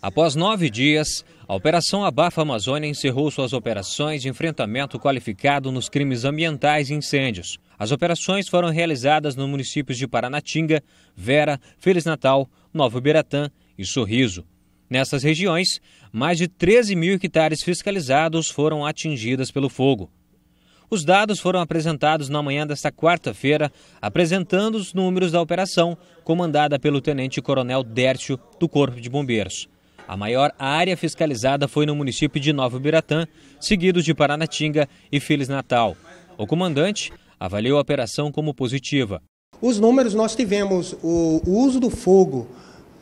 Após nove dias, a Operação Abafa Amazônia encerrou suas operações de enfrentamento qualificado nos crimes ambientais e incêndios. As operações foram realizadas nos municípios de Paranatinga, Vera, Feliz Natal, Novo Uberatã e Sorriso. Nessas regiões, mais de 13 mil hectares fiscalizados foram atingidas pelo fogo. Os dados foram apresentados na manhã desta quarta-feira, apresentando os números da operação, comandada pelo Tenente Coronel Dércio, do Corpo de Bombeiros. A maior área fiscalizada foi no município de Nova Biratã, seguidos de Paranatinga e Feliz Natal. O comandante avaliou a operação como positiva. Os números nós tivemos o uso do fogo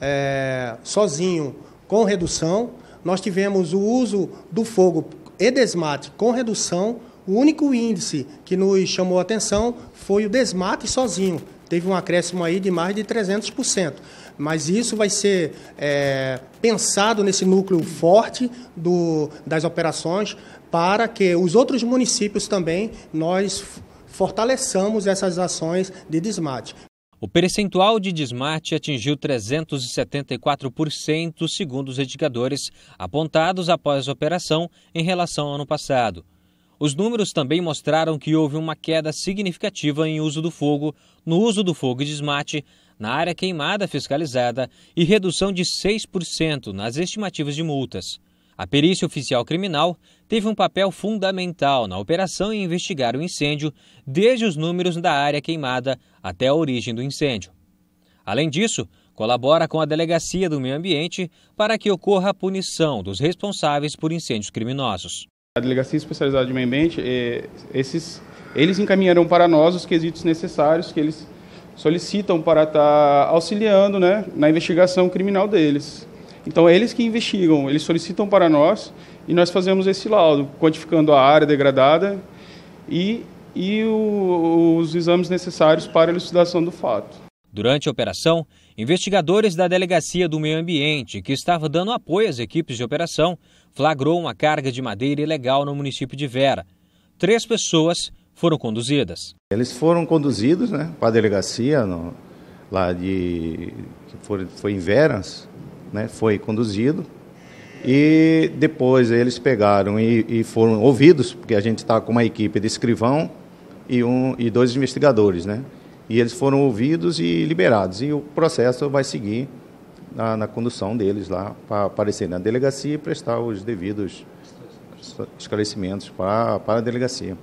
é, sozinho com redução, nós tivemos o uso do fogo e desmate com redução. O único índice que nos chamou a atenção foi o desmate sozinho, teve um acréscimo aí de mais de 300%. Mas isso vai ser é, pensado nesse núcleo forte do, das operações para que os outros municípios também nós fortaleçamos essas ações de desmate. O percentual de desmate atingiu 374%, segundo os indicadores apontados após a operação em relação ao ano passado. Os números também mostraram que houve uma queda significativa em uso do fogo, no uso do fogo de desmate, na área queimada fiscalizada e redução de 6% nas estimativas de multas. A perícia oficial criminal teve um papel fundamental na operação e investigar o incêndio, desde os números da área queimada até a origem do incêndio. Além disso, colabora com a Delegacia do Meio Ambiente para que ocorra a punição dos responsáveis por incêndios criminosos. A Delegacia Especializada de Meio Ambiente, eh, esses, eles encaminharão para nós os quesitos necessários que eles solicitam para estar tá auxiliando né, na investigação criminal deles. Então, é eles que investigam, eles solicitam para nós e nós fazemos esse laudo, quantificando a área degradada e, e o, os exames necessários para a elucidação do fato. Durante a operação, investigadores da Delegacia do Meio Ambiente, que estava dando apoio às equipes de operação, flagrou uma carga de madeira ilegal no município de Vera. Três pessoas foram conduzidas. Eles foram conduzidos né, para a delegacia no, lá de. que foi, foi em Veras, né, foi conduzido. E depois eles pegaram e, e foram ouvidos, porque a gente está com uma equipe de escrivão e, um, e dois investigadores, né? E eles foram ouvidos e liberados. E o processo vai seguir na, na condução deles lá para aparecer na delegacia e prestar os devidos esclarecimentos para, para a delegacia.